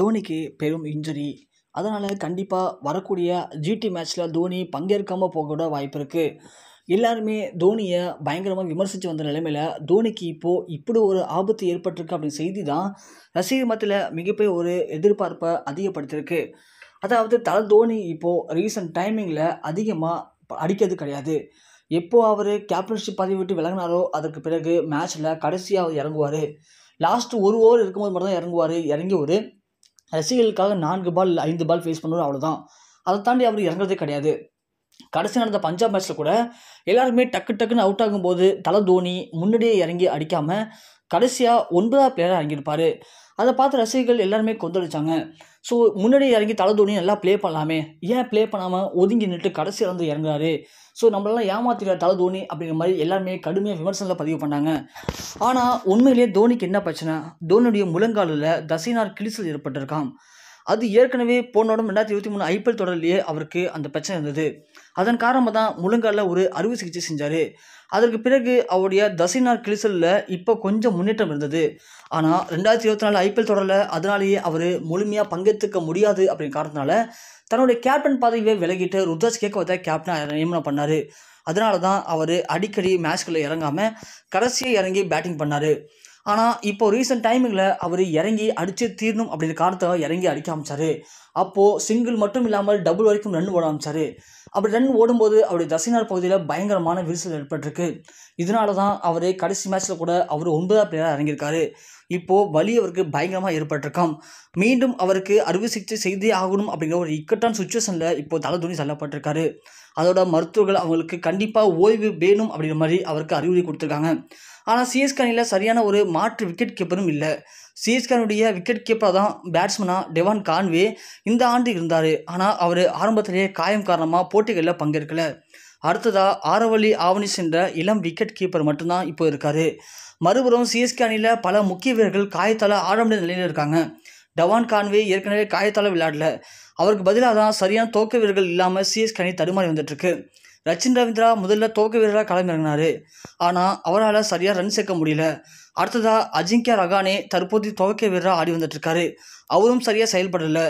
தோனிக்கு பெரும் இன்ஜுரி அதனால் கண்டிப்பாக வரக்கூடிய ஜிடி மேட்ச்சில் தோனி பங்கேற்காமல் போகக்கூட வாய்ப்பு இருக்குது எல்லாருமே தோனியை பயங்கரமாக விமர்சித்து வந்த நிலைமையில் தோனிக்கு இப்போது இப்படி ஒரு ஆபத்து ஏற்பட்டிருக்கு அப்படின்னு செய்தி தான் ரசிகர் மத்தியில் மிகப்பெரிய ஒரு எதிர்பார்ப்பை அதிகப்படுத்தியிருக்கு அதாவது தல தோனி இப்போது ரீசன்ட் டைமிங்கில் அதிகமாக அடிக்கிறது கிடையாது எப்போது அவர் கேப்டன்ஷிப் பதவி விட்டு விலகினாரோ அதற்கு பிறகு மேட்ச்சில் கடைசியாக இறங்குவார் லாஸ்ட்டு ஒரு ஓவர் இருக்கும்போது மட்டும் தான் இறங்குவார் இறங்கி ஒரு ரசிகர்களுக்காக நான்கு பால் ஐந்து பால் ஃபேஸ் பண்ணுவார் அவ்வளோதான் அதை தாண்டி அவர் இறங்குறதே கிடையாது கடைசி நடந்த பஞ்சாப் மேட்ச்சில் கூட எல்லாருமே டக்கு டக்குன்னு அவுட் ஆகும்போது தலை தோனி முன்னாடியே இறங்கி அடிக்காமல் கடைசியாக ஒன்பதாவது பிளேயராக இறங்கியிருப்பார் அதை பார்த்து ரசிகர்கள் எல்லாருமே கொந்தளிச்சாங்க ஸோ முன்னாடி இறங்கி தலை தோணி நல்லா ப்ளே பண்ணலாமே ஏன் ப்ளே பண்ணாமல் ஒதுங்கி நின்று கடைசி வந்து இறங்குறாரு ஸோ நம்மளெல்லாம் ஏமாத்திக்கிற தலை தோனி அப்படிங்கிற மாதிரி எல்லாருமே கடுமையாக விமர்சனத்தில் பதிவு பண்ணாங்க ஆனால் உண்மையிலேயே தோனிக்கு என்ன பிரச்சனை தோனியுடைய முழங்காலில் தசைனார் கிழிசல் ஏற்பட்டிருக்கான் அது ஏற்கனவே போன ரெண்டாயிரத்தி இருபத்தி மூணு ஐபிஎல் தொடரிலேயே அவருக்கு அந்த பிரச்சனை இருந்தது அதன் காரணமாக தான் முழுங்காலில் ஒரு அறுவை சிகிச்சை செஞ்சார் அதற்கு பிறகு அவருடைய தசைநார் கிழிசலில் இப்போ கொஞ்சம் முன்னேற்றம் இருந்தது ஆனால் ரெண்டாயிரத்தி இருபத்தி நாலு ஐபிஎல் தொடரில் அதனாலேயே அவர் முழுமையாக பங்கெடுத்துக்க முடியாது அப்படின்னு காரணத்தினால தன்னுடைய கேப்டன் பதவியை விலகிட்டு ருத்ராஜ் கேக்வாத்தை கேப்டனாக நியமனம் பண்ணார் அதனால தான் அவர் அடிக்கடி மேட்ச்களை இறங்காமல் கடைசியாக இறங்கி பேட்டிங் பண்ணார் ஆனால் இப்போ ரீசெண்ட் டைமிங்கில் அவர் இறங்கி அடித்து தீரணும் அப்படின்ற காரணத்தை இறங்கி அடிக்க ஆரம்பிச்சார் அப்போது சிங்கிள் மட்டும் இல்லாமல் டபுள் வரைக்கும் ரன் ஓட ஆரம்பிச்சார் அப்படி ரன் ஓடும்போது அவருடைய தசினார் பகுதியில் பயங்கரமான விரிசல் ஏற்பட்டிருக்கு இதனால தான் அவர் கடைசி மேட்ச்சில் கூட அவர் ஒன்பதாம் பிளேயராக இறங்கியிருக்காரு இப்போது வலி அவருக்கு பயங்கரமாக ஏற்பட்டிருக்காம் மீண்டும் அவருக்கு அறுவை சிகிச்சை செய்தே ஆகணும் அப்படிங்கிற ஒரு இக்கட்டான சுச்சுவேஷனில் இப்போது தலை துணி செல்லப்பட்டிருக்காரு அதோட மருத்துவர்கள் அவங்களுக்கு கண்டிப்பாக ஓய்வு வேணும் அப்படிங்கிற மாதிரி அவருக்கு அறிவுரை கொடுத்துருக்காங்க ஆனால் சிஎஸ்கனியில் சரியான ஒரு மாற்று விக்கெட் கீப்பரும் இல்லை சிஎஸ்கனுடைய விக்கெட் கீப்பராக தான் பேட்ஸ்மனாக டெவான் கான்வே இந்த ஆண்டு இருந்தார் ஆனால் அவர் ஆரம்பத்திலேயே காயம் காரணமாக போட்டிகளில் பங்கேற்கல அடுத்ததாக ஆரவழி ஆவணி சென்ற இளம் விக்கெட் கீப்பர் மட்டும்தான் இப்போ இருக்கார் மறுபுறம் சிஎஸ்கே அணியில் பல முக்கிய வீரர்கள் காயத்தால் ஆட நிலையில் இருக்காங்க டவான் கான்வே ஏற்கனவே காயத்தால் விளையாடல அவருக்கு பதிலாக தான் சரியான தோக்க வீரர்கள் இல்லாமல் சிஎஸ்கே அணி தடுமாறி வந்துட்டுருக்கு ரச்சின் ரவீந்திரா முதல்ல துவக்க வீரராக களமிறங்கினாரு ஆனால் அவரால் சரியாக ரன் சேர்க்க முடியல அடுத்ததாக அஜிங்கியா ரகானே தற்போது துவக்க வீரராக ஆடி வந்துட்டுருக்காரு அவரும் சரியாக செயல்படலை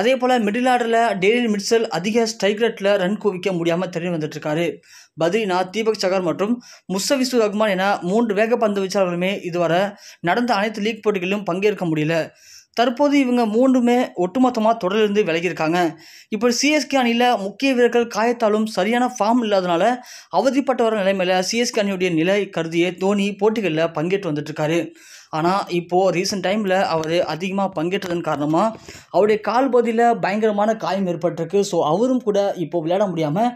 அதே போல் மிடில் ஆர்டரில் டேனியல் மிட்சல் அதிக ஸ்ட்ரைக் ரேட்டில் ரன் குவிக்க முடியாமல் தெரிய வந்துட்டுருக்காரு பத்ரிநாத் தீபக் சகர் மற்றும் முஸ்தவிசு ரஹ்மான் என மூன்று வேகப்பந்து வீச்சாளர்களுமே இதுவரை நடந்த அனைத்து லீக் போட்டிகளிலும் பங்கேற்க முடியல தற்போது இவங்க மூன்றுமே ஒட்டுமொத்தமாக தொடரிலிருந்து விலகியிருக்காங்க இப்போ சிஎஸ்கே அணியில் முக்கிய வீரர்கள் காயத்தாலும் சரியான ஃபார்ம் இல்லாதனால அவதிப்பட்டு வர நிலைமையில் சிஎஸ்கே அணியுடைய நிலை கருதியே தோனி போட்டிகளில் பங்கேற்று வந்துட்டுருக்காரு ஆனால் இப்போது ரீசெண்ட் டைமில் அவர் அதிகமாக பங்கேற்றதன் காரணமாக அவருடைய கால் பகுதியில் பயங்கரமான காயம் ஏற்பட்டிருக்கு ஸோ அவரும் கூட இப்போது விளையாட முடியாமல்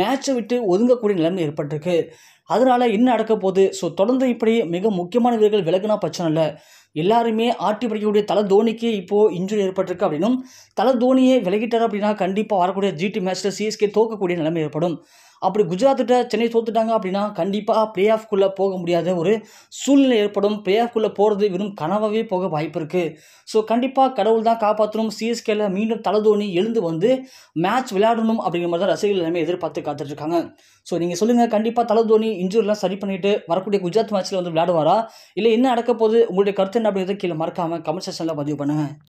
மேட்சை விட்டு ஒதுங்கக்கூடிய நிலைமை ஏற்பட்டிருக்கு அதனால் என்ன நடக்க போகுது ஸோ தொடர்ந்து இப்படி மிக முக்கியமான வீரர்கள் விலகுனா பிரச்சனை இல்லை எல்லாருமே ஆட்டி படிக்கக்கூடிய தலை தோனிக்கு இப்போது இன்ஜுரி ஏற்பட்டிருக்கு அப்படின்னும் தலை தோனியை விலகிட்டார் அப்படின்னா கண்டிப்பாக வரக்கூடிய ஜிடி மேட்ச்சில் சிஎஸ்கே தோக்கக்கூடிய நிலைமை ஏற்படும் அப்படி குஜராத்திட்ட சென்னை தோத்துட்டாங்க அப்படின்னா கண்டிப்பாக ப்ளே ஆஃப்குள்ளே போக முடியாத ஒரு சூழ்நிலை ஏற்படும் ப்ளே ஆஃப்குள்ளே போகிறது வெறும் கனவாகவே போக வாய்ப்பு இருக்குது ஸோ கண்டிப்பாக கடவுள் தான் காப்பாற்றணும் சிஎஸ்கேல மீண்டும் தலைதோணி எழுந்து வந்து மேட்ச் விளையாடணும் அப்படிங்கிற மாதிரி தான் ரசிகர்கள் எல்லாமே எதிர்பார்த்து காத்துட்ருக்காங்க ஸோ நீங்கள் சொல்லுங்கள் கண்டிப்பாக தலைதோணி இன்ஜூரிலாம் சரி பண்ணிவிட்டு வரக்கூடிய குஜராத் மேட்ச்சில் வந்து விளையாடுவாரா இல்லை என்ன நடக்க போகுது உங்களுடைய கருத்து என்ன அப்படிங்கிறத கீழே மறக்காமல் கமெண்ட் செக்ஷனில் பதிவு பண்ணுங்கள்